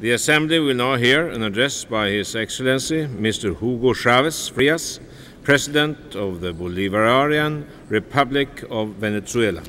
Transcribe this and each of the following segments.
The Assembly will now hear an address by His Excellency Mr. Hugo Chavez Frias, President of the Bolivarian Republic of Venezuela.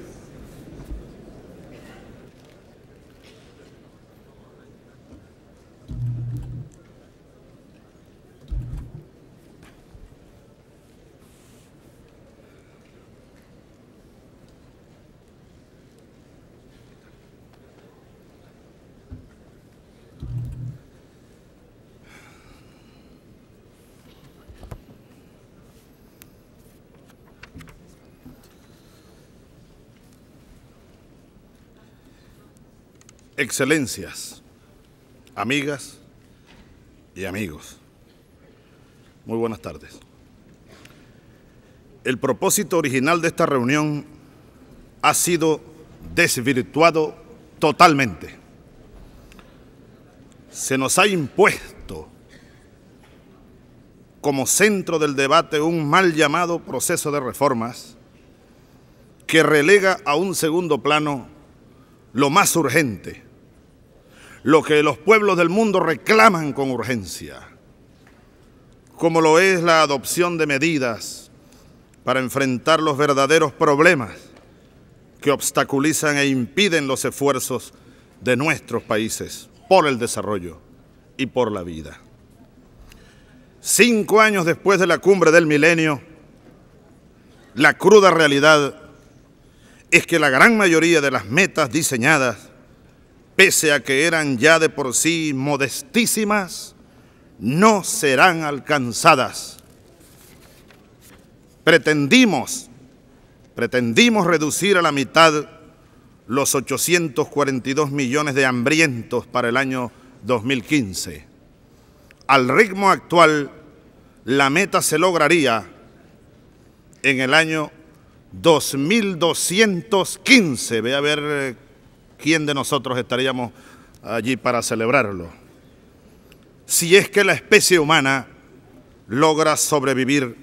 Excelencias, amigas y amigos, muy buenas tardes. El propósito original de esta reunión ha sido desvirtuado totalmente. Se nos ha impuesto como centro del debate un mal llamado proceso de reformas que relega a un segundo plano lo más urgente lo que los pueblos del mundo reclaman con urgencia, como lo es la adopción de medidas para enfrentar los verdaderos problemas que obstaculizan e impiden los esfuerzos de nuestros países por el desarrollo y por la vida. Cinco años después de la cumbre del milenio, la cruda realidad es que la gran mayoría de las metas diseñadas pese a que eran ya de por sí modestísimas, no serán alcanzadas. Pretendimos, pretendimos reducir a la mitad los 842 millones de hambrientos para el año 2015. Al ritmo actual, la meta se lograría en el año 2215. Ve a ver eh, ¿quién de nosotros estaríamos allí para celebrarlo? Si es que la especie humana logra sobrevivir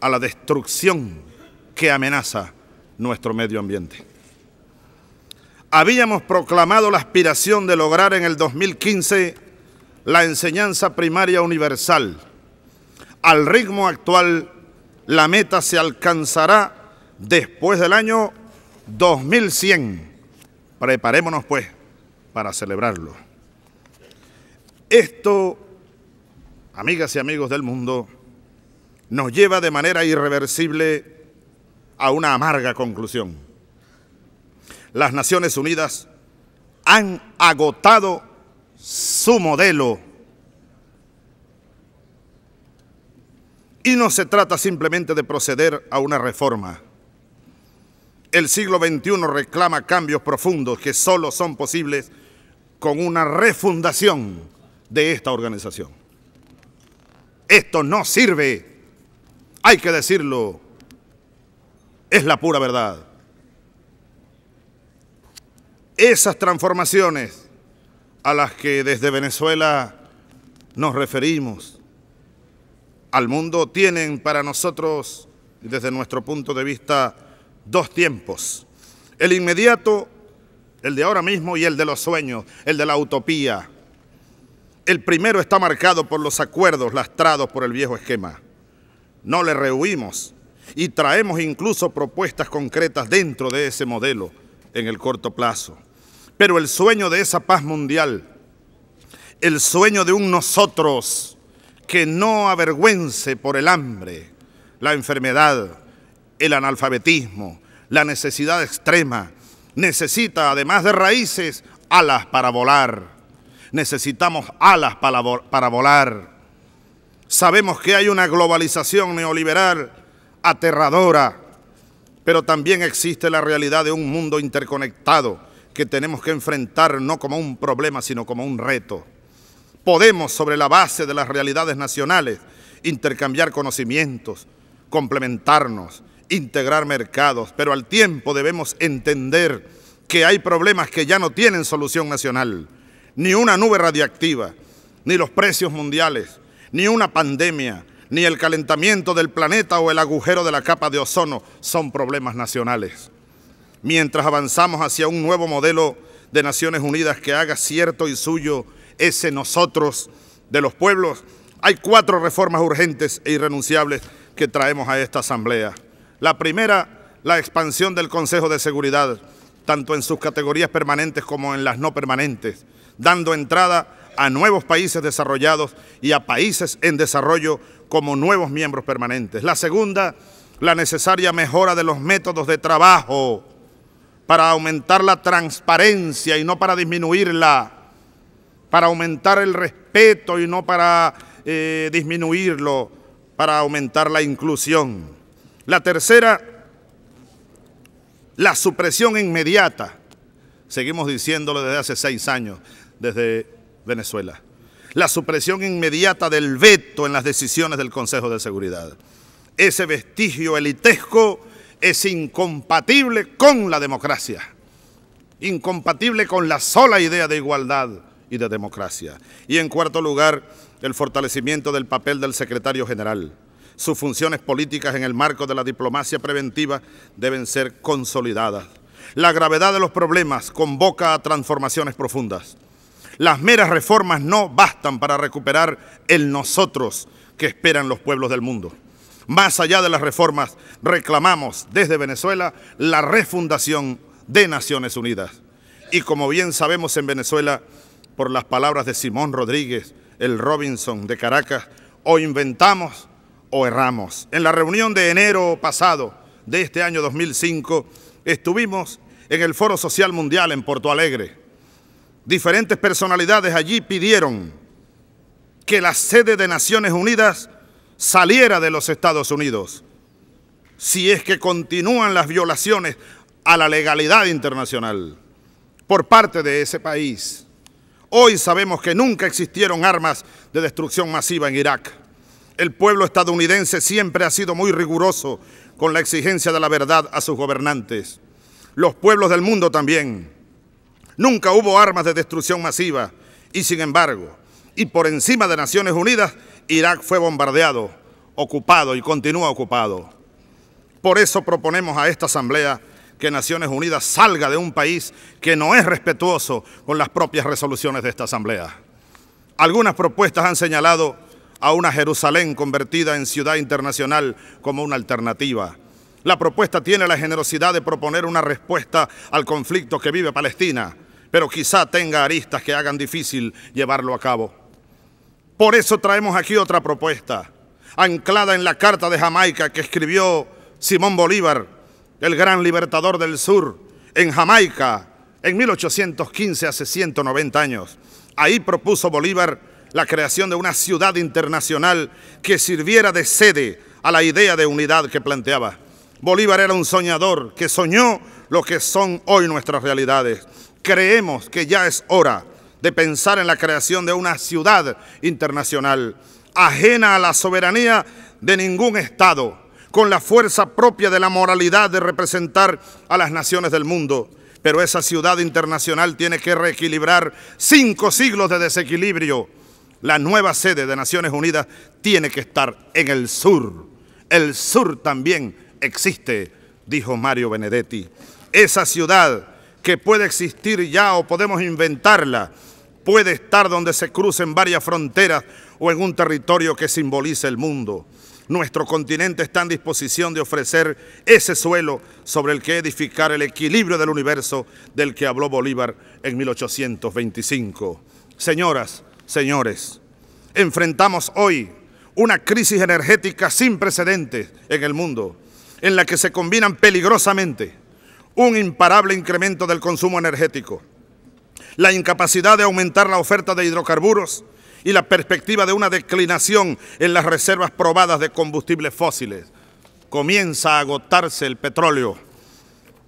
a la destrucción que amenaza nuestro medio ambiente. Habíamos proclamado la aspiración de lograr en el 2015 la enseñanza primaria universal. Al ritmo actual, la meta se alcanzará después del año 2100 Preparémonos pues para celebrarlo. Esto, amigas y amigos del mundo, nos lleva de manera irreversible a una amarga conclusión. Las Naciones Unidas han agotado su modelo. Y no se trata simplemente de proceder a una reforma el siglo XXI reclama cambios profundos que solo son posibles con una refundación de esta organización. Esto no sirve, hay que decirlo, es la pura verdad. Esas transformaciones a las que desde Venezuela nos referimos al mundo tienen para nosotros, desde nuestro punto de vista, dos tiempos, el inmediato, el de ahora mismo y el de los sueños, el de la utopía. El primero está marcado por los acuerdos lastrados por el viejo esquema. No le rehuimos y traemos incluso propuestas concretas dentro de ese modelo en el corto plazo. Pero el sueño de esa paz mundial, el sueño de un nosotros que no avergüence por el hambre, la enfermedad, el analfabetismo, la necesidad extrema. Necesita, además de raíces, alas para volar. Necesitamos alas para, volar. Sabemos que hay una globalización neoliberal aterradora, pero también existe la realidad de un mundo interconectado que tenemos que enfrentar no como un problema, sino como un reto. Podemos, sobre la base de las realidades nacionales, intercambiar conocimientos, complementarnos, integrar mercados, pero al tiempo debemos entender que hay problemas que ya no tienen solución nacional, ni una nube radiactiva, ni los precios mundiales, ni una pandemia, ni el calentamiento del planeta o el agujero de la capa de ozono son problemas nacionales. Mientras avanzamos hacia un nuevo modelo de Naciones Unidas que haga cierto y suyo ese nosotros de los pueblos, hay cuatro reformas urgentes e irrenunciables que traemos a esta asamblea. La primera, la expansión del Consejo de Seguridad, tanto en sus categorías permanentes como en las no permanentes, dando entrada a nuevos países desarrollados y a países en desarrollo como nuevos miembros permanentes. La segunda, la necesaria mejora de los métodos de trabajo para aumentar la transparencia y no para disminuirla, para aumentar el respeto y no para eh, disminuirlo, para aumentar la inclusión. La tercera, la supresión inmediata. Seguimos diciéndolo desde hace seis años, desde Venezuela. La supresión inmediata del veto en las decisiones del Consejo de Seguridad. Ese vestigio elitesco es incompatible con la democracia, incompatible con la sola idea de igualdad y de democracia. Y en cuarto lugar, el fortalecimiento del papel del secretario general sus funciones políticas en el marco de la diplomacia preventiva deben ser consolidadas. La gravedad de los problemas convoca a transformaciones profundas. Las meras reformas no bastan para recuperar el nosotros que esperan los pueblos del mundo. Más allá de las reformas, reclamamos desde Venezuela la refundación de Naciones Unidas. Y como bien sabemos en Venezuela, por las palabras de Simón Rodríguez, el Robinson de Caracas, o inventamos o erramos. En la reunión de enero pasado de este año 2005 estuvimos en el Foro Social Mundial en Porto Alegre. Diferentes personalidades allí pidieron que la sede de Naciones Unidas saliera de los Estados Unidos si es que continúan las violaciones a la legalidad internacional por parte de ese país. Hoy sabemos que nunca existieron armas de destrucción masiva en Irak. El pueblo estadounidense siempre ha sido muy riguroso con la exigencia de la verdad a sus gobernantes. Los pueblos del mundo también. Nunca hubo armas de destrucción masiva y sin embargo, y por encima de Naciones Unidas, Irak fue bombardeado, ocupado y continúa ocupado. Por eso proponemos a esta Asamblea que Naciones Unidas salga de un país que no es respetuoso con las propias resoluciones de esta Asamblea. Algunas propuestas han señalado a una Jerusalén convertida en ciudad internacional como una alternativa. La propuesta tiene la generosidad de proponer una respuesta al conflicto que vive Palestina, pero quizá tenga aristas que hagan difícil llevarlo a cabo. Por eso traemos aquí otra propuesta, anclada en la Carta de Jamaica que escribió Simón Bolívar, el gran libertador del sur, en Jamaica, en 1815, hace 190 años. Ahí propuso Bolívar la creación de una ciudad internacional que sirviera de sede a la idea de unidad que planteaba. Bolívar era un soñador que soñó lo que son hoy nuestras realidades. Creemos que ya es hora de pensar en la creación de una ciudad internacional ajena a la soberanía de ningún Estado, con la fuerza propia de la moralidad de representar a las naciones del mundo. Pero esa ciudad internacional tiene que reequilibrar cinco siglos de desequilibrio la nueva sede de Naciones Unidas tiene que estar en el sur. El sur también existe, dijo Mario Benedetti. Esa ciudad que puede existir ya o podemos inventarla, puede estar donde se crucen varias fronteras o en un territorio que simbolice el mundo. Nuestro continente está en disposición de ofrecer ese suelo sobre el que edificar el equilibrio del universo del que habló Bolívar en 1825. Señoras, Señores, enfrentamos hoy una crisis energética sin precedentes en el mundo, en la que se combinan peligrosamente un imparable incremento del consumo energético, la incapacidad de aumentar la oferta de hidrocarburos y la perspectiva de una declinación en las reservas probadas de combustibles fósiles. Comienza a agotarse el petróleo.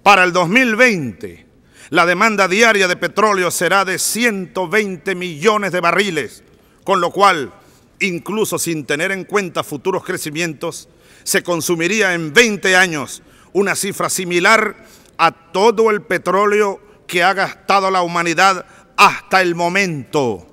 Para el 2020 la demanda diaria de petróleo será de 120 millones de barriles, con lo cual, incluso sin tener en cuenta futuros crecimientos, se consumiría en 20 años una cifra similar a todo el petróleo que ha gastado la humanidad hasta el momento,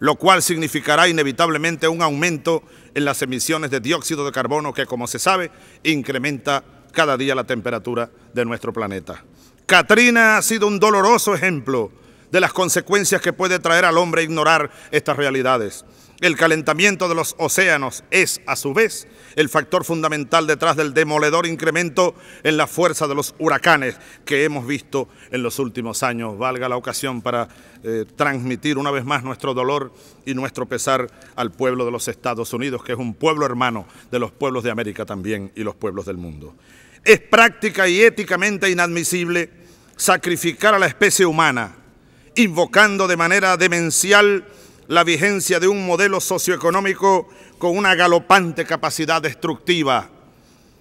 lo cual significará inevitablemente un aumento en las emisiones de dióxido de carbono que, como se sabe, incrementa cada día la temperatura de nuestro planeta. Katrina ha sido un doloroso ejemplo de las consecuencias que puede traer al hombre ignorar estas realidades. El calentamiento de los océanos es, a su vez, el factor fundamental detrás del demoledor incremento en la fuerza de los huracanes que hemos visto en los últimos años. Valga la ocasión para eh, transmitir una vez más nuestro dolor y nuestro pesar al pueblo de los Estados Unidos, que es un pueblo hermano de los pueblos de América también y los pueblos del mundo. Es práctica y éticamente inadmisible sacrificar a la especie humana, invocando de manera demencial la vigencia de un modelo socioeconómico con una galopante capacidad destructiva.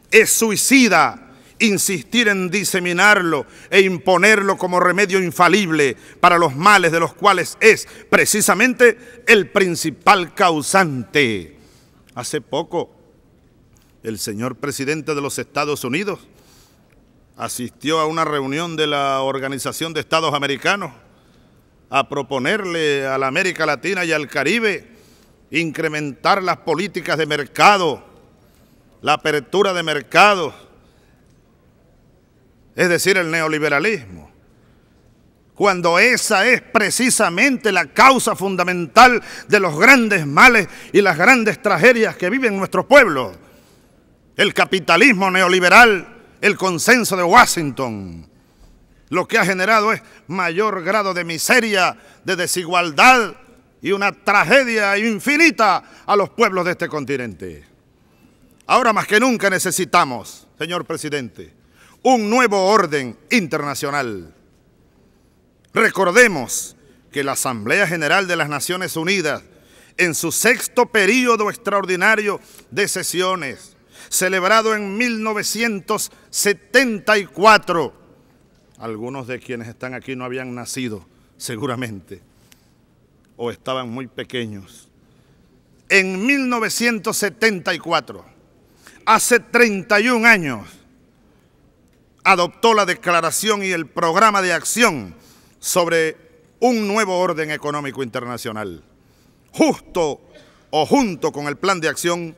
Es suicida insistir en diseminarlo e imponerlo como remedio infalible para los males de los cuales es precisamente el principal causante. Hace poco, el señor presidente de los Estados Unidos asistió a una reunión de la Organización de Estados Americanos a proponerle a la América Latina y al Caribe incrementar las políticas de mercado, la apertura de mercados, es decir, el neoliberalismo. Cuando esa es precisamente la causa fundamental de los grandes males y las grandes tragedias que viven nuestros pueblos. El capitalismo neoliberal el consenso de Washington. Lo que ha generado es mayor grado de miseria, de desigualdad y una tragedia infinita a los pueblos de este continente. Ahora más que nunca necesitamos, señor presidente, un nuevo orden internacional. Recordemos que la Asamblea General de las Naciones Unidas, en su sexto período extraordinario de sesiones, celebrado en 1974. Algunos de quienes están aquí no habían nacido, seguramente, o estaban muy pequeños. En 1974, hace 31 años, adoptó la declaración y el programa de acción sobre un nuevo orden económico internacional, justo o junto con el plan de acción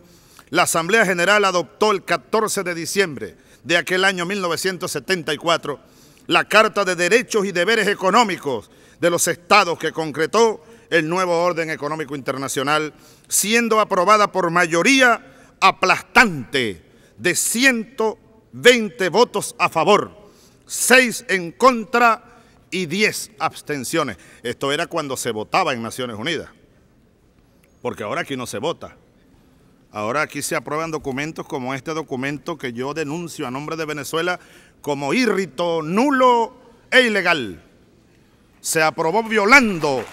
la Asamblea General adoptó el 14 de diciembre de aquel año 1974 la Carta de Derechos y Deberes Económicos de los Estados que concretó el nuevo orden económico internacional, siendo aprobada por mayoría aplastante de 120 votos a favor, 6 en contra y 10 abstenciones. Esto era cuando se votaba en Naciones Unidas, porque ahora aquí no se vota. Ahora aquí se aprueban documentos como este documento que yo denuncio a nombre de Venezuela como irrito, nulo e ilegal. Se aprobó violando,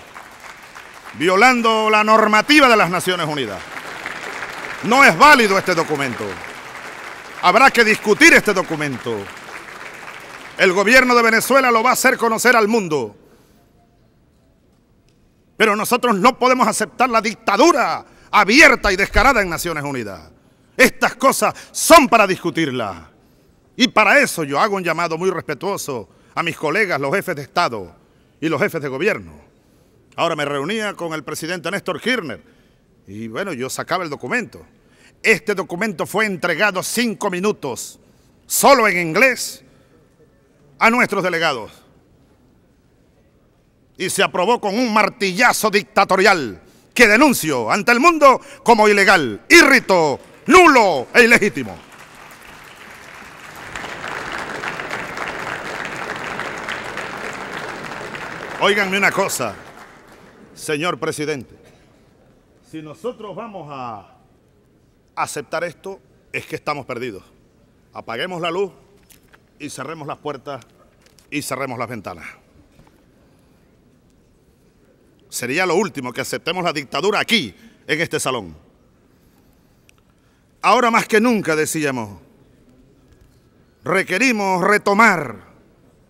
violando la normativa de las Naciones Unidas. No es válido este documento. Habrá que discutir este documento. El gobierno de Venezuela lo va a hacer conocer al mundo. Pero nosotros no podemos aceptar la dictadura abierta y descarada en Naciones Unidas. Estas cosas son para discutirlas. Y para eso yo hago un llamado muy respetuoso a mis colegas, los jefes de Estado y los jefes de gobierno. Ahora me reunía con el presidente Néstor Kirchner y bueno, yo sacaba el documento. Este documento fue entregado cinco minutos, solo en inglés, a nuestros delegados. Y se aprobó con un martillazo dictatorial que denuncio ante el mundo como ilegal, irrito, nulo e ilegítimo. Óiganme una cosa, señor presidente. Si nosotros vamos a aceptar esto, es que estamos perdidos. Apaguemos la luz y cerremos las puertas y cerremos las ventanas sería lo último que aceptemos la dictadura aquí, en este salón. Ahora más que nunca, decíamos, requerimos retomar,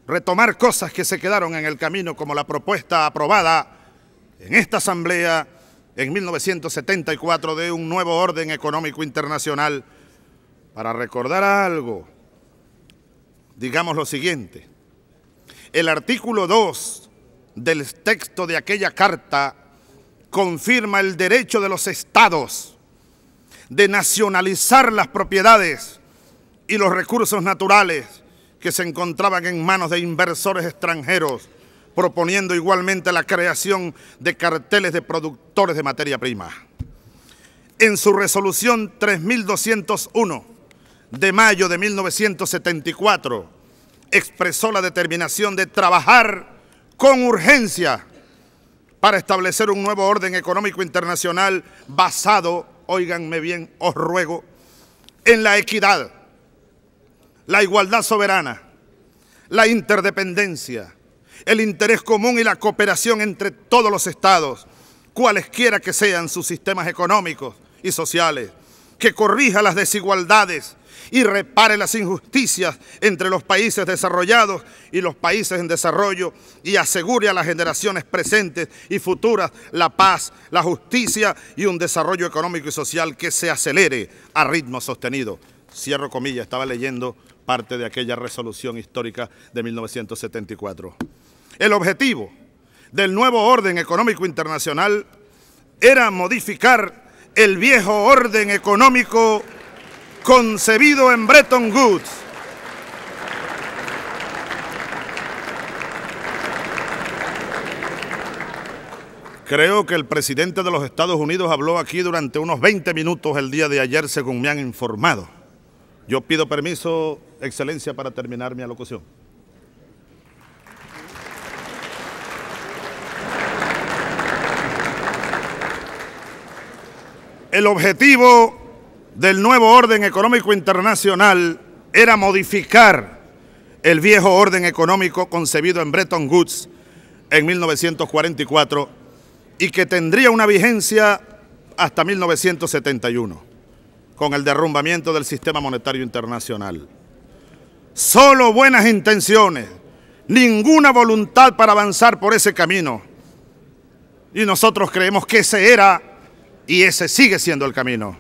retomar cosas que se quedaron en el camino, como la propuesta aprobada en esta asamblea en 1974 de un nuevo orden económico internacional, para recordar algo, digamos lo siguiente. El artículo 2 del texto de aquella carta confirma el derecho de los estados de nacionalizar las propiedades y los recursos naturales que se encontraban en manos de inversores extranjeros, proponiendo igualmente la creación de carteles de productores de materia prima. En su resolución 3201 de mayo de 1974, expresó la determinación de trabajar con urgencia para establecer un nuevo orden económico internacional basado, oíganme bien, os ruego, en la equidad, la igualdad soberana, la interdependencia, el interés común y la cooperación entre todos los estados, cualesquiera que sean sus sistemas económicos y sociales, que corrija las desigualdades y repare las injusticias entre los países desarrollados y los países en desarrollo y asegure a las generaciones presentes y futuras la paz, la justicia y un desarrollo económico y social que se acelere a ritmo sostenido. Cierro comillas, estaba leyendo parte de aquella resolución histórica de 1974. El objetivo del nuevo orden económico internacional era modificar el viejo orden económico concebido en Bretton Woods. Creo que el presidente de los Estados Unidos habló aquí durante unos 20 minutos el día de ayer, según me han informado. Yo pido permiso, Excelencia, para terminar mi alocución. El objetivo del nuevo orden económico internacional era modificar el viejo orden económico concebido en Bretton Woods en 1944 y que tendría una vigencia hasta 1971, con el derrumbamiento del sistema monetario internacional. Solo buenas intenciones, ninguna voluntad para avanzar por ese camino. Y nosotros creemos que ese era y ese sigue siendo el camino.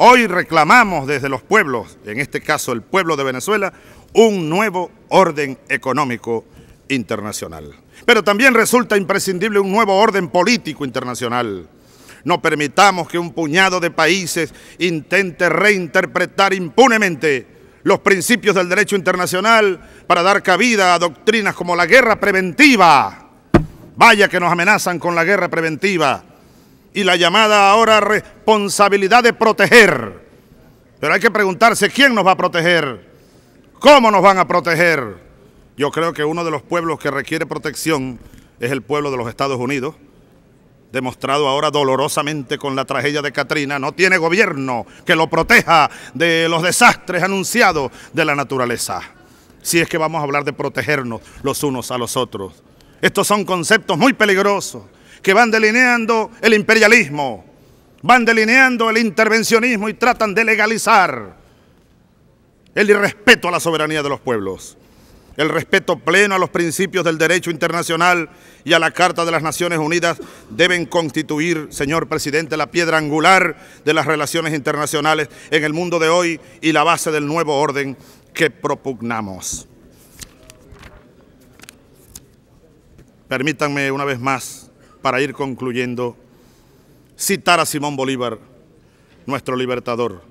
Hoy reclamamos desde los pueblos, en este caso el pueblo de Venezuela, un nuevo orden económico internacional. Pero también resulta imprescindible un nuevo orden político internacional. No permitamos que un puñado de países intente reinterpretar impunemente los principios del derecho internacional para dar cabida a doctrinas como la guerra preventiva. Vaya que nos amenazan con la guerra preventiva y la llamada ahora responsabilidad de proteger. Pero hay que preguntarse quién nos va a proteger, cómo nos van a proteger. Yo creo que uno de los pueblos que requiere protección es el pueblo de los Estados Unidos, demostrado ahora dolorosamente con la tragedia de Katrina. No tiene gobierno que lo proteja de los desastres anunciados de la naturaleza. Si es que vamos a hablar de protegernos los unos a los otros. Estos son conceptos muy peligrosos que van delineando el imperialismo, van delineando el intervencionismo y tratan de legalizar el irrespeto a la soberanía de los pueblos, el respeto pleno a los principios del derecho internacional y a la Carta de las Naciones Unidas deben constituir, señor presidente, la piedra angular de las relaciones internacionales en el mundo de hoy y la base del nuevo orden que propugnamos. Permítanme una vez más para ir concluyendo, citar a Simón Bolívar, nuestro libertador,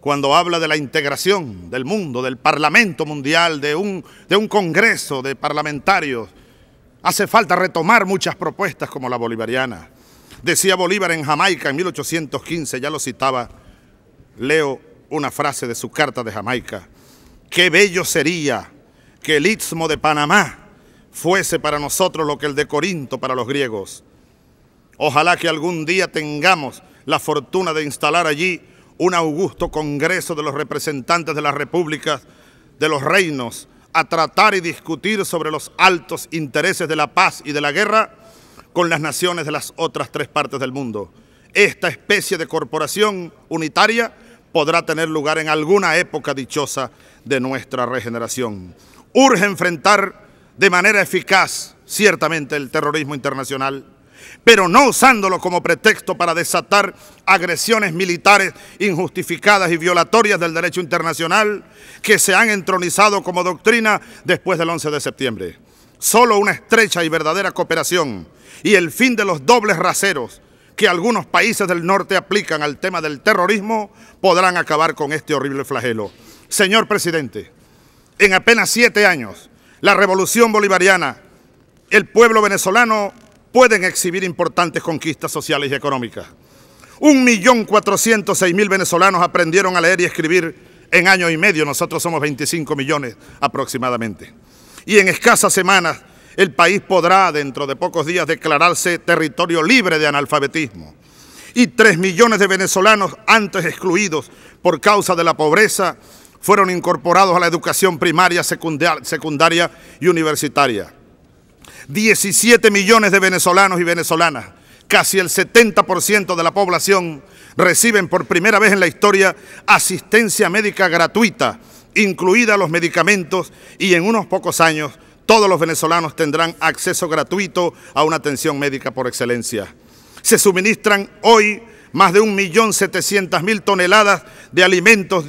cuando habla de la integración del mundo, del Parlamento Mundial, de un, de un Congreso de parlamentarios. Hace falta retomar muchas propuestas como la bolivariana. Decía Bolívar en Jamaica en 1815, ya lo citaba, leo una frase de su carta de Jamaica. Qué bello sería que el istmo de Panamá fuese para nosotros lo que el de Corinto para los griegos. Ojalá que algún día tengamos la fortuna de instalar allí un augusto congreso de los representantes de las repúblicas, de los reinos, a tratar y discutir sobre los altos intereses de la paz y de la guerra con las naciones de las otras tres partes del mundo. Esta especie de corporación unitaria podrá tener lugar en alguna época dichosa de nuestra regeneración. Urge enfrentar de manera eficaz ciertamente el terrorismo internacional, pero no usándolo como pretexto para desatar agresiones militares injustificadas y violatorias del derecho internacional que se han entronizado como doctrina después del 11 de septiembre. Solo una estrecha y verdadera cooperación y el fin de los dobles raseros que algunos países del norte aplican al tema del terrorismo podrán acabar con este horrible flagelo. Señor presidente, en apenas siete años, la revolución bolivariana, el pueblo venezolano pueden exhibir importantes conquistas sociales y económicas. Un millón mil venezolanos aprendieron a leer y escribir en año y medio. Nosotros somos 25 millones aproximadamente. Y en escasas semanas el país podrá dentro de pocos días declararse territorio libre de analfabetismo. Y 3 millones de venezolanos antes excluidos por causa de la pobreza fueron incorporados a la educación primaria, secundaria y universitaria. 17 millones de venezolanos y venezolanas, casi el 70% de la población, reciben por primera vez en la historia asistencia médica gratuita, incluida los medicamentos, y en unos pocos años todos los venezolanos tendrán acceso gratuito a una atención médica por excelencia. Se suministran hoy más de 1.700.000 toneladas de alimentos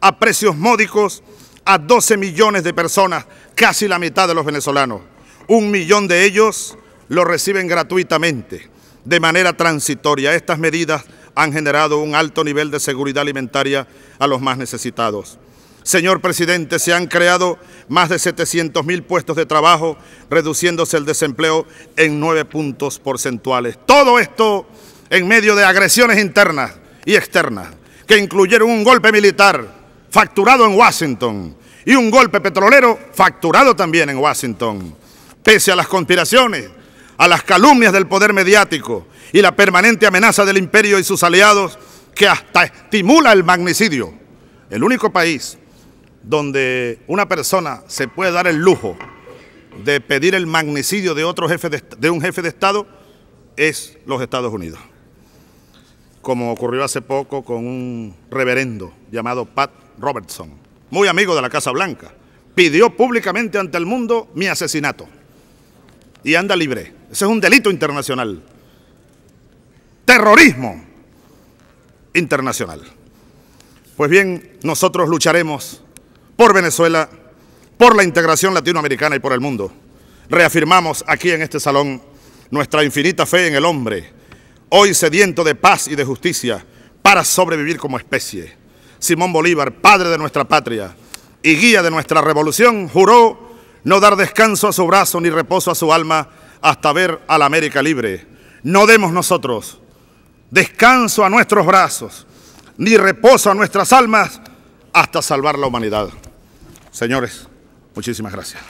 a precios módicos a 12 millones de personas, casi la mitad de los venezolanos. Un millón de ellos lo reciben gratuitamente, de manera transitoria. Estas medidas han generado un alto nivel de seguridad alimentaria a los más necesitados. Señor presidente, se han creado más de 700 mil puestos de trabajo, reduciéndose el desempleo en nueve puntos porcentuales. Todo esto en medio de agresiones internas y externas, que incluyeron un golpe militar, facturado en Washington, y un golpe petrolero facturado también en Washington. Pese a las conspiraciones, a las calumnias del poder mediático y la permanente amenaza del imperio y sus aliados que hasta estimula el magnicidio, el único país donde una persona se puede dar el lujo de pedir el magnicidio de, otro jefe de, un jefe de Estado es los Estados Unidos como ocurrió hace poco con un reverendo llamado Pat Robertson, muy amigo de la Casa Blanca, pidió públicamente ante el mundo mi asesinato. Y anda libre. Ese es un delito internacional. Terrorismo internacional. Pues bien, nosotros lucharemos por Venezuela, por la integración latinoamericana y por el mundo. Reafirmamos aquí en este salón nuestra infinita fe en el hombre, hoy sediento de paz y de justicia para sobrevivir como especie. Simón Bolívar, padre de nuestra patria y guía de nuestra revolución, juró no dar descanso a su brazo ni reposo a su alma hasta ver a la América libre. No demos nosotros descanso a nuestros brazos ni reposo a nuestras almas hasta salvar la humanidad. Señores, muchísimas gracias.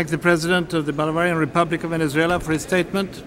thank the President of the Bolivarian Republic of Venezuela for his statement.